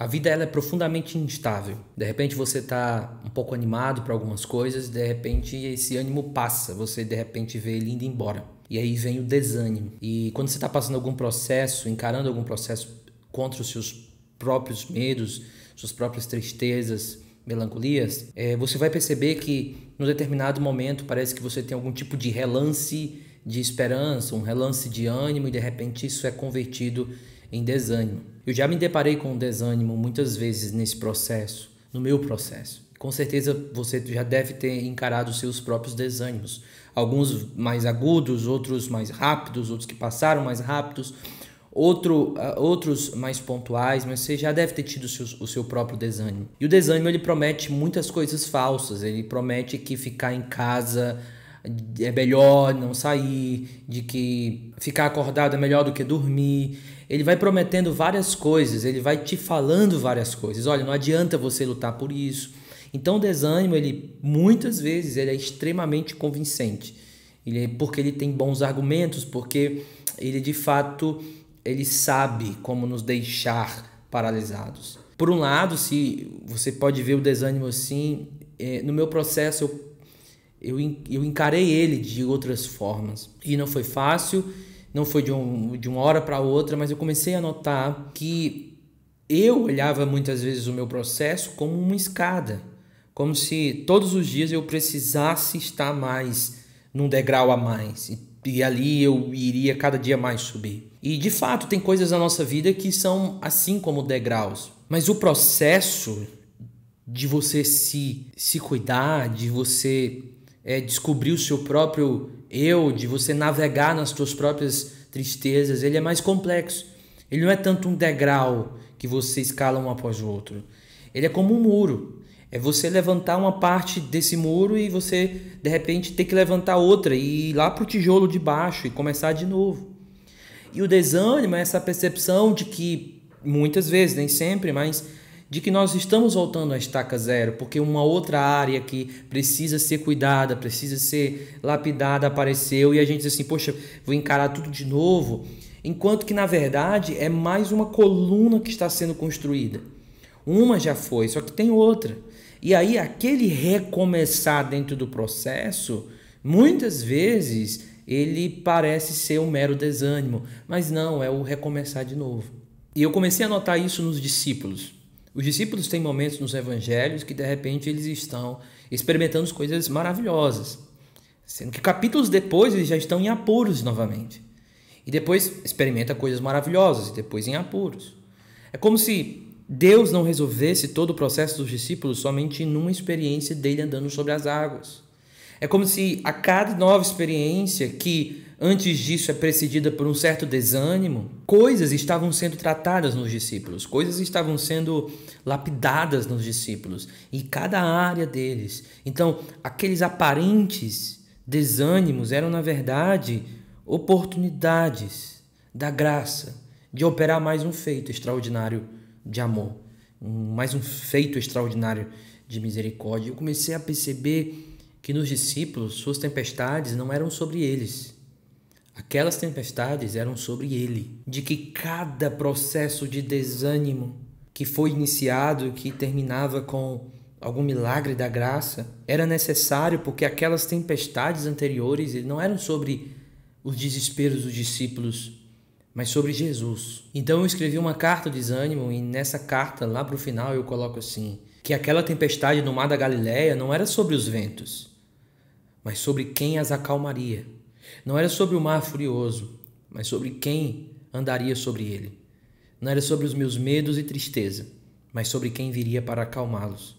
A vida ela é profundamente instável. De repente você está um pouco animado para algumas coisas, de repente esse ânimo passa, você de repente vê ele indo embora. E aí vem o desânimo. E quando você está passando algum processo, encarando algum processo contra os seus próprios medos, suas próprias tristezas, melancolias, é, você vai perceber que num determinado momento parece que você tem algum tipo de relance de esperança, um relance de ânimo e de repente isso é convertido em desânimo. Eu já me deparei com desânimo muitas vezes nesse processo, no meu processo. Com certeza você já deve ter encarado seus próprios desânimos, alguns mais agudos, outros mais rápidos, outros que passaram mais rápidos, outro, uh, outros mais pontuais, mas você já deve ter tido seu, o seu, próprio desânimo. E o desânimo ele promete muitas coisas falsas, ele promete que ficar em casa é melhor não sair, de que ficar acordado é melhor do que dormir. Ele vai prometendo várias coisas, ele vai te falando várias coisas. Olha, não adianta você lutar por isso. Então o desânimo, ele muitas vezes ele é extremamente convincente. Ele é porque ele tem bons argumentos, porque ele de fato ele sabe como nos deixar paralisados. Por um lado, se você pode ver o desânimo assim, eh, no meu processo eu eu, eu encarei ele de outras formas. E não foi fácil, não foi de, um, de uma hora para outra, mas eu comecei a notar que eu olhava muitas vezes o meu processo como uma escada, como se todos os dias eu precisasse estar mais num degrau a mais. E, e ali eu iria cada dia mais subir. E de fato, tem coisas na nossa vida que são assim como degraus, mas o processo de você se, se cuidar, de você é, descobrir o seu próprio eu, de você navegar nas suas próprias tristezas, ele é mais complexo. Ele não é tanto um degrau que você escala um após o outro. Ele é como um muro. É você levantar uma parte desse muro e você, de repente, ter que levantar outra e ir lá para o tijolo de baixo e começar de novo. E o desânimo é essa percepção de que, muitas vezes, nem sempre, mas de que nós estamos voltando à estaca zero, porque uma outra área que precisa ser cuidada, precisa ser lapidada apareceu e a gente diz assim, poxa, vou encarar tudo de novo, enquanto que na verdade é mais uma coluna que está sendo construída. Uma já foi, só que tem outra. E aí aquele recomeçar dentro do processo, muitas vezes ele parece ser um mero desânimo, mas não, é o recomeçar de novo. E eu comecei a notar isso nos discípulos. Os discípulos têm momentos nos evangelhos que de repente eles estão experimentando coisas maravilhosas, sendo que capítulos depois eles já estão em apuros novamente. E depois experimenta coisas maravilhosas e depois em apuros. É como se Deus não resolvesse todo o processo dos discípulos somente numa experiência dele andando sobre as águas. É como se a cada nova experiência que antes disso é precedida por um certo desânimo, coisas estavam sendo tratadas nos discípulos, coisas estavam sendo lapidadas nos discípulos, em cada área deles. Então, aqueles aparentes desânimos eram, na verdade, oportunidades da graça de operar mais um feito extraordinário de amor, mais um feito extraordinário de misericórdia. Eu comecei a perceber que nos discípulos suas tempestades não eram sobre eles. Aquelas tempestades eram sobre ele. De que cada processo de desânimo que foi iniciado, que terminava com algum milagre da graça, era necessário porque aquelas tempestades anteriores não eram sobre os desesperos dos discípulos, mas sobre Jesus. Então eu escrevi uma carta de desânimo e nessa carta, lá para o final, eu coloco assim: que aquela tempestade no mar da Galiléia não era sobre os ventos, mas sobre quem as acalmaria. Não era sobre o mar furioso, mas sobre quem andaria sobre ele. Não era sobre os meus medos e tristeza, mas sobre quem viria para acalmá-los.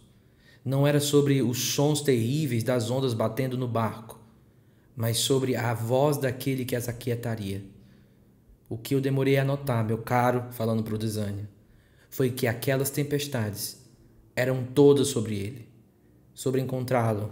Não era sobre os sons terríveis das ondas batendo no barco, mas sobre a voz daquele que as aquietaria. O que eu demorei a notar, meu caro, falando para o Desânia, foi que aquelas tempestades eram todas sobre ele, sobre encontrá-lo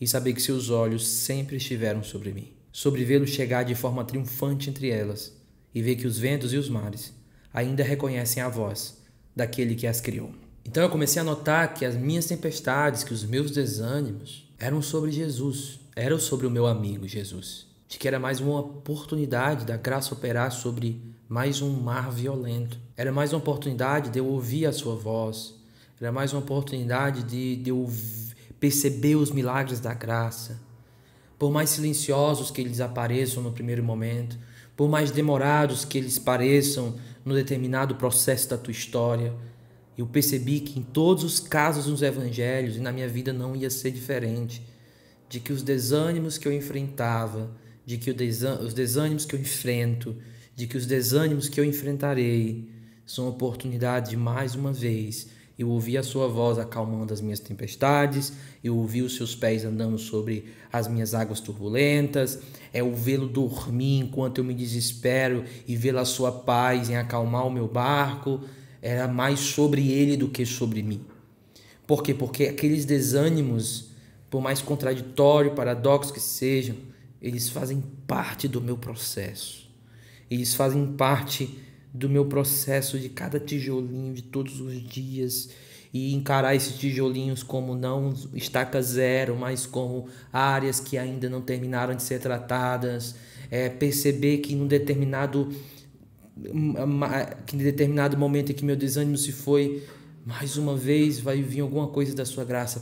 e saber que seus olhos sempre estiveram sobre mim, sobre vê-lo chegar de forma triunfante entre elas e ver que os ventos e os mares ainda reconhecem a voz daquele que as criou. Então eu comecei a notar que as minhas tempestades, que os meus desânimos eram sobre Jesus, eram sobre o meu amigo Jesus. De que era mais uma oportunidade da graça operar sobre mais um mar violento. Era mais uma oportunidade de eu ouvir a sua voz, era é mais uma oportunidade de, de eu perceber os milagres da graça. Por mais silenciosos que eles apareçam no primeiro momento, por mais demorados que eles pareçam no determinado processo da tua história, eu percebi que em todos os casos nos evangelhos e na minha vida não ia ser diferente, de que os desânimos que eu enfrentava, de que os desânimos que eu enfrento, de que os desânimos que eu enfrentarei são oportunidade de mais uma vez eu ouvi a sua voz acalmando as minhas tempestades, eu ouvi os seus pés andando sobre as minhas águas turbulentas, é o vê-lo dormir enquanto eu me desespero e vê-la sua paz em acalmar o meu barco, era mais sobre ele do que sobre mim. Por quê? Porque aqueles desânimos, por mais contraditório, paradoxo que sejam, eles fazem parte do meu processo. Eles fazem parte do meu processo, de cada tijolinho, de todos os dias, e encarar esses tijolinhos como não estaca zero, mas como áreas que ainda não terminaram de ser tratadas, é, perceber que em um determinado que em determinado momento em que meu desânimo se foi, mais uma vez vai vir alguma coisa da sua graça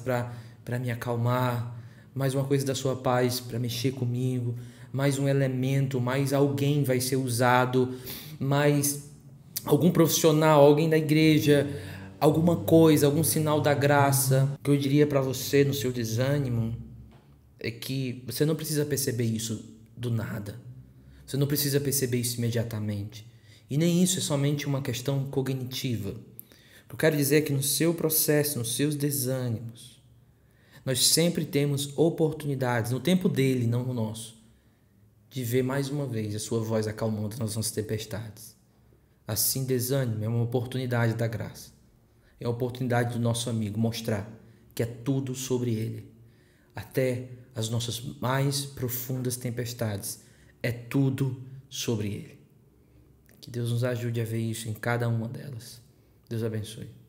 para me acalmar, mais uma coisa da sua paz para mexer comigo, mais um elemento, mais alguém vai ser usado, mais algum profissional, alguém da igreja, alguma coisa, algum sinal da graça. O que eu diria para você no seu desânimo é que você não precisa perceber isso do nada. Você não precisa perceber isso imediatamente. E nem isso é somente uma questão cognitiva. Eu quero dizer é que no seu processo, nos seus desânimos, nós sempre temos oportunidades, no tempo dele, não no nosso, de ver mais uma vez a sua voz acalmando nas nossas tempestades. Assim, desânimo é uma oportunidade da graça. É a oportunidade do nosso amigo mostrar que é tudo sobre ele. Até as nossas mais profundas tempestades, é tudo sobre ele. Que Deus nos ajude a ver isso em cada uma delas. Deus abençoe.